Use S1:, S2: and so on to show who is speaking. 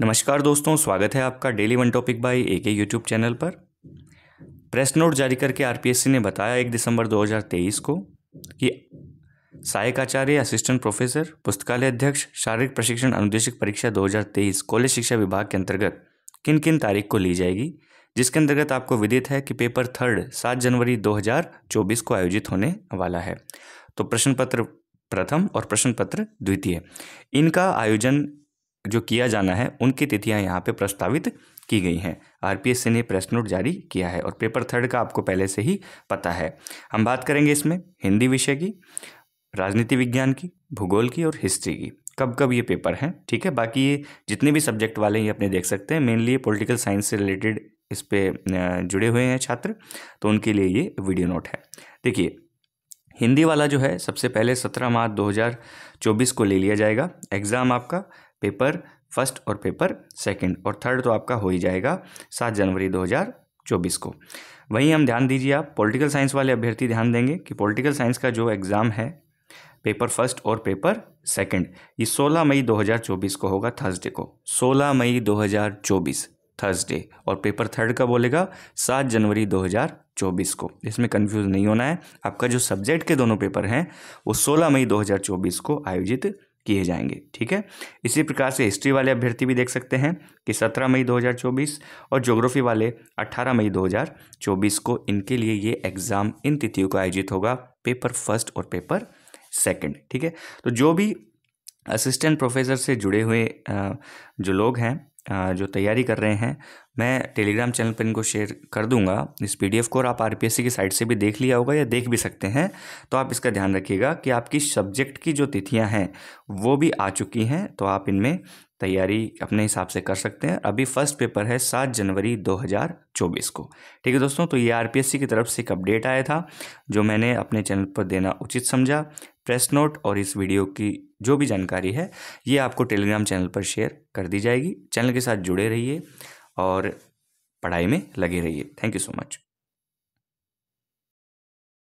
S1: नमस्कार दोस्तों स्वागत है आपका daily one topic by A K YouTube channel पर प्रेस नोट जारी करके आरपीएससी ने बताया एक दिसंबर 2023 को कि सहायक आचार्य असिस्टेंट प्रोफेसर पुस्तकालय अध्यक्ष शारीरिक प्रशिक्षण अनुदेशक परीक्षा 2023 कॉलेज शिक्षा विभाग के अंतर्गत किन किन तारीख को ली जाएगी जिसके अंतर्गत आपको विदित है कि पेपर थर्ड सात जनवरी दो को आयोजित होने वाला है तो प्रश्न पत्र प्रथम और प्रश्न पत्र द्वितीय इनका आयोजन जो किया जाना है उनकी तिथियां यहाँ पे प्रस्तावित की गई हैं आरपीएससी ने प्रेस नोट जारी किया है और पेपर थर्ड का आपको पहले से ही पता है हम बात करेंगे इसमें हिंदी विषय की राजनीति विज्ञान की भूगोल की और हिस्ट्री की कब कब ये पेपर हैं ठीक है बाकी ये जितने भी सब्जेक्ट वाले ये अपने देख सकते हैं मेनली ये पॉलिटिकल साइंस से रिलेटेड इस पर जुड़े हुए हैं छात्र तो उनके लिए ये वीडियो नोट है देखिए हिंदी वाला जो है सबसे पहले सत्रह मार्च 2024 को ले लिया जाएगा एग्ज़ाम आपका पेपर फर्स्ट और पेपर सेकंड और थर्ड तो आपका हो ही जाएगा सात जनवरी 2024 को वहीं हम ध्यान दीजिए आप पॉलिटिकल साइंस वाले अभ्यर्थी ध्यान देंगे कि पॉलिटिकल साइंस का जो एग्ज़ाम है पेपर फर्स्ट और पेपर सेकंड ये 16 मई 2024 को होगा थर्सडे को 16 मई 2024 थर्सडे और पेपर थर्ड का बोलेगा सात जनवरी 2024 को इसमें कंफ्यूज नहीं होना है आपका जो सब्जेक्ट के दोनों पेपर हैं वो सोलह मई चौबीस को आयोजित किए जाएंगे ठीक है इसी प्रकार से हिस्ट्री वाले अभ्यर्थी भी देख सकते हैं कि 17 मई 2024 और ज्योग्राफी वाले 18 मई 2024 को इनके लिए ये एग्ज़ाम इन तिथियों का आयोजित होगा पेपर फर्स्ट और पेपर सेकंड ठीक है तो जो भी असिस्टेंट प्रोफेसर से जुड़े हुए जो लोग हैं जो तैयारी कर रहे हैं मैं टेलीग्राम चैनल पर इनको शेयर कर दूंगा इस पीडीएफ को और आप आरपीएससी की साइट से भी देख लिया होगा या देख भी सकते हैं तो आप इसका ध्यान रखिएगा कि आपकी सब्जेक्ट की जो तिथियां हैं वो भी आ चुकी हैं तो आप इनमें तैयारी अपने हिसाब से कर सकते हैं अभी फर्स्ट पेपर है सात जनवरी दो को ठीक है दोस्तों तो ये आर की तरफ से एक अपडेट आया था जो मैंने अपने चैनल पर देना उचित समझा प्रेस नोट और इस वीडियो की जो भी जानकारी है ये आपको टेलीग्राम चैनल पर शेयर कर दी जाएगी चैनल के साथ जुड़े रहिए और पढ़ाई में लगे रहिए थैंक यू सो मच